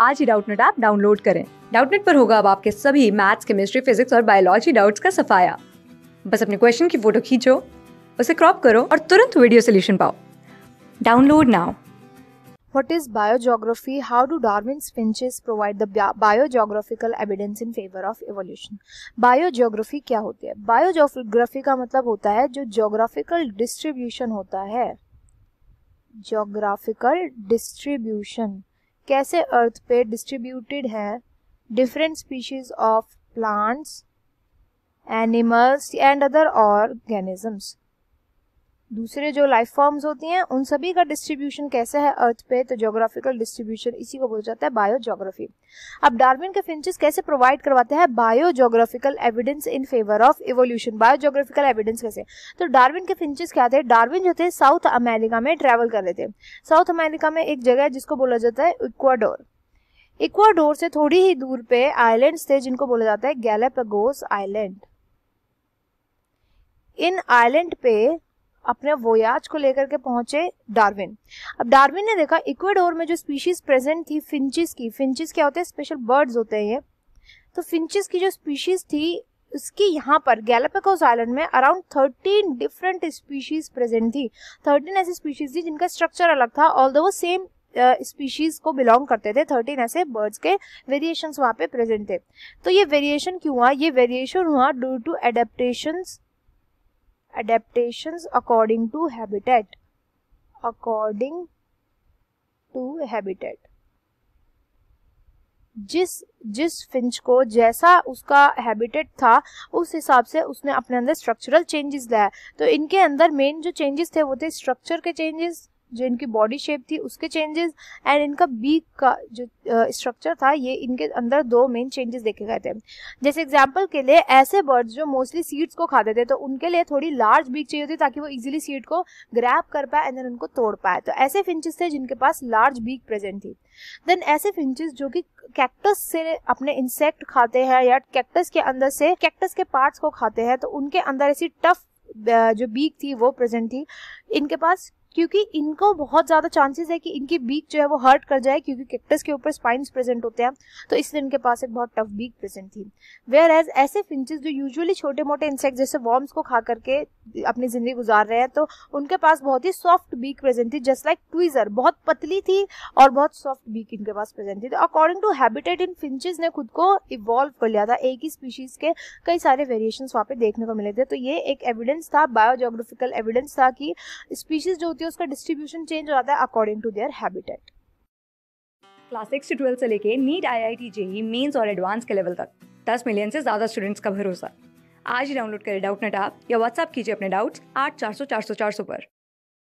आज ही Doubtnut app download करें डाउटनेट पर होगा अब आपके सभी मैथ्स केमिस्ट्री फिजिक्स और बायोलॉजी डाउट्स का सफाया बस अपने क्वेश्चन की फोटो खींचो उसे क्रॉप करो और तुरंत वीडियो सोल्यूशन पाओ download now What is biogeography? How do Darwin's finches provide the biogeographical evidence in favor of evolution? Biogeography क्या होती है Biogeography का मतलब होता है जो geographical distribution होता है Geographical distribution कैसे अर्थ पे डिस्ट्रीब्यूटेड है different species of plants animals and other organisms दूसरे जो लाइफ फॉर्म्स होती हैं उन सभी का डिस्ट्रीब्यूशन कैसा है अर्थ पे तो जोग्राफिकल डिस्ट्रीब्यूशन इसी को बोला जाता है बायोजोग्राफी अब डार्विन के फिंचेस कैसे प्रोवाइड करवाते हैं biogeographical evidence in favour of evolution biogeographical evidence कैसे तो डार्विन के फिंचेस क्या थे डार्विन जो थे साउथ अमेरिका में ट्रेवल कर रहे थे साउथ अमेरिका में एक जगह है जिसको बोला जाता है इक्वाडोर इक्वाडोर से थोड़ी ही दूर पे आइलैंड्स थे जिनको बोला जाता है गैलापागोस आइलैंड इन आइलैंड पे अपने वोयाज को लेकर के पहुंचे डार्विन अब डार्विन ने देखा इक्वेडोर में जो स्पीशीज प्रेजेंट थी फिंचिस की फिंचिस क्या होते हैं स्पेशल बर्ड्स होते हैं ये तो फिंचिस की जो स्पीशीज थी उसकी यहाँ पर गैलापेकोस आइलैंड में around thirteen different species present थी थर्टीन ऐसी स्पीशीज थी जिनका स्ट्रक्चर अलग था ऑल वो सेम स्पीशीज uh, को बिलोंग करते थे थर्टीन ऐसे बर्ड्स के वेरिएशन वहाँ पे प्रेजेंट थे तो ये वेरिएशन क्यों हुआ ये वेरिएशन हुआ due to adaptations adaptations according to habitat according to habitat जिस जिस फिंच को जैसा उसका हैबिटेट था उस हिसाब से उसने अपने अंदर स्ट्रक्चरल चेंजेस लाया तो इनके अंदर मेन जो चेंजेस थे वो थे स्ट्रक्चर के चेंजेस जो इनकी बॉडी शेप थी उसके चेंजेस एंड इनका बीक का जो स्ट्रक्चर था ये इनके अंदर दो मेन चेंजेस देखे गए थे जैसे एग्जाम्पल के लिए ऐसे बर्ड्स जो मोस्टली सीड्स को खाते थे तो उनके लिए थोड़ी लार्ज बीक चाहिए होती ताकि वो इजीली सीड को ग्रैप कर पाए एंड उनको तोड़ पाए तो ऐसे फिंचेस थे जिनके पास लार्ज बीक प्रेजेंट थी देन ऐसे फिंचेस जो कि कैक्टस से अपने इंसेक्ट खाते हैं या कैक्टस के अंदर से कैक्टस के पार्ट्स को खाते हैं तो उनके अंदर ऐसी टफ जो बीक थी वो प्रेजेंट थी इनके पास क्योंकि इनको बहुत ज़्यादा चांसेस है कि इनकी बीक जो है वो हर्ट कर जाए क्योंकि कैक्टस के ऊपर स्पाइन प्रेजेंट होते हैं तो इसलिए इनके पास एक बहुत टफ बीक प्रेजेंट थी वेयर एज ऐसे फिंचेस जो यूजुअली छोटे मोटे इंसेक्ट जैसे वॉर्म्स को खा करके अपनी ज़िंदगी गुजार रहे हैं तो उनके पास बहुत ही सॉफ्ट बीक प्रेजेंट थी जस्ट लाइक ट्वीज़र बहुत पतली थी और बहुत सॉफ्ट बीक इनके पास प्रेजेंट थी तो अकॉर्डिंग टू हैबिटेट इन फिंचेज ने खुद को इवॉल्व कर लिया था एक ही स्पीशीज़ के कई सारे वेरिएशन वहाँ पे देखने को मिले थे तो ये एक एविडेंस था बायोजोग्राफिकल एविडेंस था कि स्पीशीज जो होती है उसका डिस्ट्रीब्यूशन चेंज हो जाता है according to their habitat class six twelfth से लेके NEET I I T JEE mains और एडवांस के लेवल तक दस मिलियन से ज़्यादा स्टूडेंट्स का भरोसा आज ही डाउनलोड करें डाउट नेट या व्हाट्सअप कीजिए अपने डाउट्स आठ चार सौ चार सौ चार सौ पर